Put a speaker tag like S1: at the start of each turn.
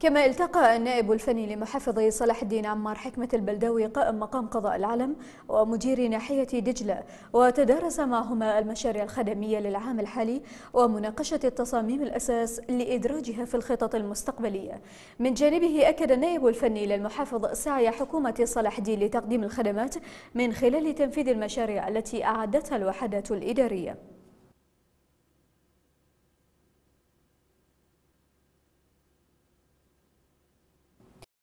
S1: كما التقى النائب الفني لمحافظ صلاح الدين عمار حكمة البلداوي قائم مقام قضاء العلم ومدير ناحية دجلة وتدارس معهما المشاريع الخدمية للعام الحالي ومناقشة التصاميم الأساس لإدراجها في الخطط المستقبلية من جانبه أكد النائب الفني للمحافظ سعي حكومة صلاح الدين لتقديم الخدمات من خلال تنفيذ المشاريع التي أعدتها الوحدات الإدارية